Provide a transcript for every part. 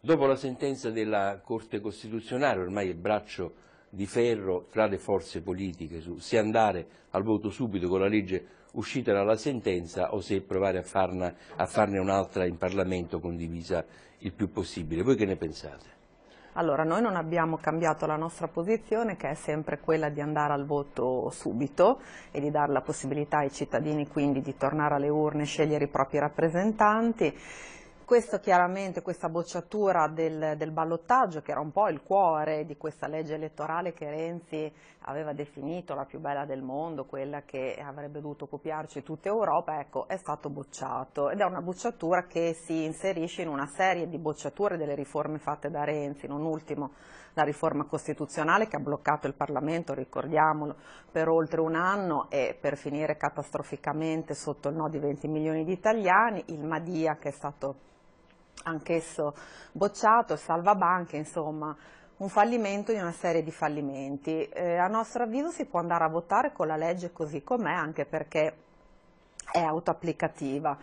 Dopo la sentenza della Corte Costituzionale, ormai il braccio di ferro tra le forze politiche, su se andare al voto subito con la legge uscita dalla sentenza o se provare a, farne, a farne un'altra in Parlamento condivisa il più possibile. Voi che ne pensate? Allora, noi non abbiamo cambiato la nostra posizione, che è sempre quella di andare al voto subito e di dare la possibilità ai cittadini quindi di tornare alle urne e scegliere i propri rappresentanti. Questo chiaramente, questa bocciatura del, del, ballottaggio, che era un po' il cuore di questa legge elettorale che Renzi aveva definito la più bella del mondo, quella che avrebbe dovuto copiarci tutta Europa, ecco, è stato bocciato ed è una bocciatura che si inserisce in una serie di bocciature delle riforme fatte da Renzi, non ultimo la riforma costituzionale che ha bloccato il Parlamento, ricordiamolo, per oltre un anno e per finire catastroficamente sotto il no di 20 milioni di italiani, il Madia che è stato anch'esso bocciato, salva banche, insomma un fallimento di una serie di fallimenti. Eh, a nostro avviso si può andare a votare con la legge così com'è anche perché è autoapplicativa.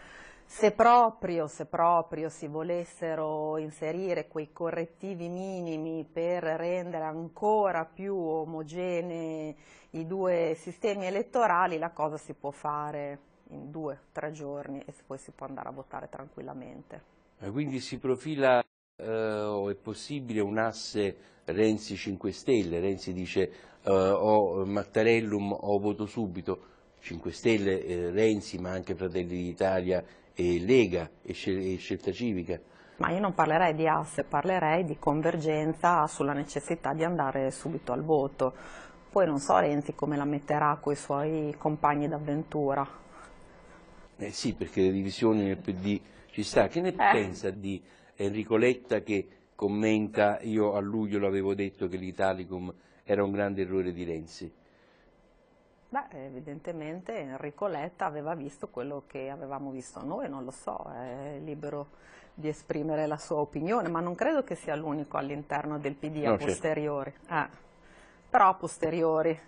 Se proprio, se proprio si volessero inserire quei correttivi minimi per rendere ancora più omogenei i due sistemi elettorali, la cosa si può fare in due, o tre giorni e poi si può andare a votare tranquillamente. Eh, quindi si profila eh, o è possibile un asse Renzi 5 Stelle, Renzi dice eh, o Mattarellum o voto subito, 5 Stelle, eh, Renzi ma anche Fratelli d'Italia e Lega e, Scel e Scelta Civica. Ma io non parlerei di asse, parlerei di convergenza sulla necessità di andare subito al voto. Poi non so Renzi come la metterà con i suoi compagni d'avventura. Eh sì, perché le divisioni nel PD ci sta, che ne eh. pensa di Enrico Letta che commenta, io a luglio l'avevo detto che l'Italicum era un grande errore di Renzi? Beh, evidentemente Enrico Letta aveva visto quello che avevamo visto noi, non lo so, è libero di esprimere la sua opinione, ma non credo che sia l'unico all'interno del PD no, a certo. posteriori, certo. ah, però a posteriori.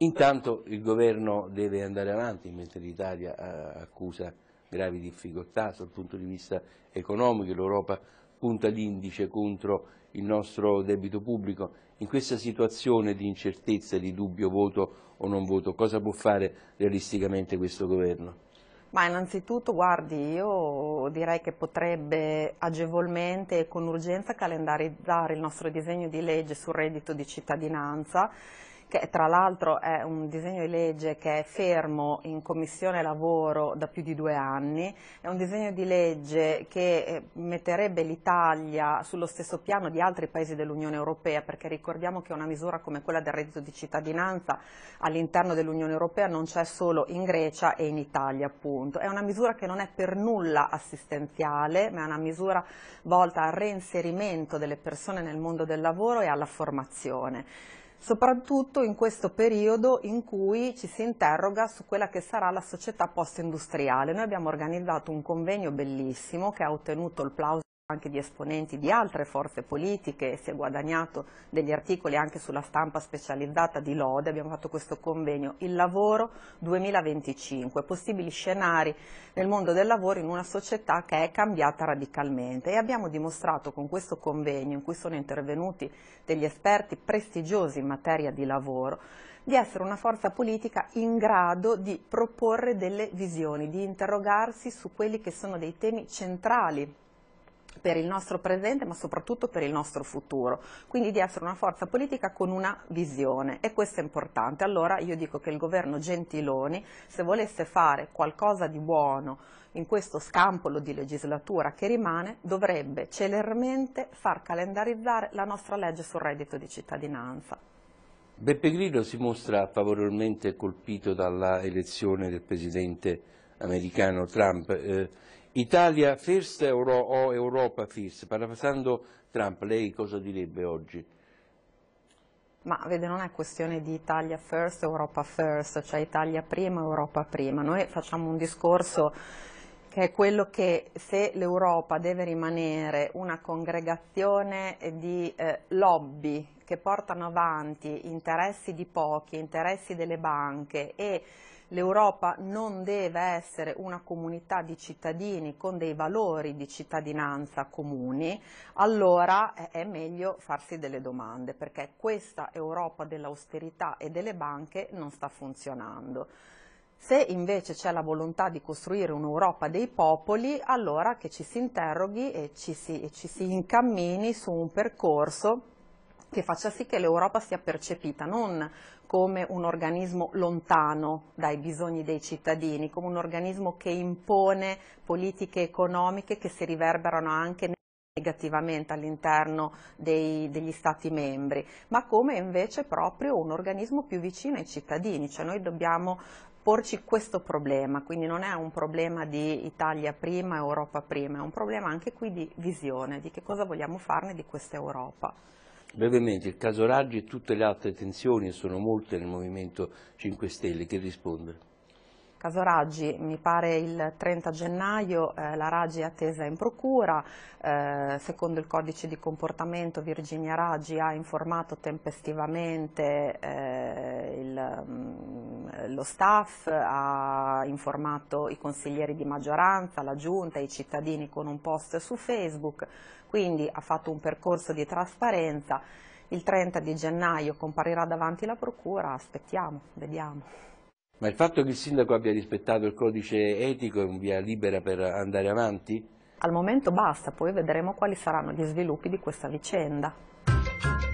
Intanto il governo deve andare avanti mentre l'Italia eh, accusa gravi difficoltà dal punto di vista economico, l'Europa punta l'indice contro il nostro debito pubblico. In questa situazione di incertezza, di dubbio voto o non voto, cosa può fare realisticamente questo governo? Ma innanzitutto, guardi, io direi che potrebbe agevolmente e con urgenza calendarizzare il nostro disegno di legge sul reddito di cittadinanza che tra l'altro è un disegno di legge che è fermo in Commissione Lavoro da più di due anni, è un disegno di legge che eh, metterebbe l'Italia sullo stesso piano di altri paesi dell'Unione Europea, perché ricordiamo che una misura come quella del reddito di cittadinanza all'interno dell'Unione Europea non c'è solo in Grecia e in Italia appunto, è una misura che non è per nulla assistenziale, ma è una misura volta al reinserimento delle persone nel mondo del lavoro e alla formazione soprattutto in questo periodo in cui ci si interroga su quella che sarà la società post-industriale. Noi abbiamo organizzato un convegno bellissimo che ha ottenuto il plauso anche di esponenti di altre forze politiche, si è guadagnato degli articoli anche sulla stampa specializzata di Lode, abbiamo fatto questo convegno Il lavoro 2025, possibili scenari nel mondo del lavoro in una società che è cambiata radicalmente e abbiamo dimostrato con questo convegno in cui sono intervenuti degli esperti prestigiosi in materia di lavoro di essere una forza politica in grado di proporre delle visioni, di interrogarsi su quelli che sono dei temi centrali per il nostro presente ma soprattutto per il nostro futuro, quindi di essere una forza politica con una visione e questo è importante. Allora io dico che il governo Gentiloni se volesse fare qualcosa di buono in questo scampolo di legislatura che rimane dovrebbe celermente far calendarizzare la nostra legge sul reddito di cittadinanza. Beppe Grillo si mostra favorevolmente colpito dalla elezione del presidente americano Trump. Eh, Italia first Euro, o Europa first, parafrasando Trump, lei cosa direbbe oggi? Ma vede, non è questione di Italia first, Europa first, cioè Italia prima, Europa prima. Noi facciamo un discorso che è quello che se l'Europa deve rimanere una congregazione di eh, lobby che portano avanti interessi di pochi, interessi delle banche e L'Europa non deve essere una comunità di cittadini con dei valori di cittadinanza comuni, allora è meglio farsi delle domande, perché questa Europa dell'austerità e delle banche non sta funzionando. Se invece c'è la volontà di costruire un'Europa dei popoli, allora che ci si interroghi e ci si, e ci si incammini su un percorso che faccia sì che l'Europa sia percepita non come un organismo lontano dai bisogni dei cittadini, come un organismo che impone politiche economiche che si riverberano anche negativamente all'interno degli Stati membri, ma come invece proprio un organismo più vicino ai cittadini, cioè noi dobbiamo porci questo problema, quindi non è un problema di Italia prima, Europa prima, è un problema anche qui di visione, di che cosa vogliamo farne di questa Europa. Brevemente, il caso Raggi e tutte le altre tensioni, e sono molte nel Movimento 5 Stelle, che rispondere? Caso Raggi, mi pare il 30 gennaio, eh, la Raggi è attesa in procura, eh, secondo il codice di comportamento Virginia Raggi ha informato tempestivamente eh, il, mm, lo staff, ha informato i consiglieri di maggioranza, la giunta, i cittadini con un post su Facebook, quindi ha fatto un percorso di trasparenza, il 30 di gennaio comparirà davanti la procura, aspettiamo, vediamo. Ma il fatto che il sindaco abbia rispettato il codice etico è un via libera per andare avanti? Al momento basta, poi vedremo quali saranno gli sviluppi di questa vicenda.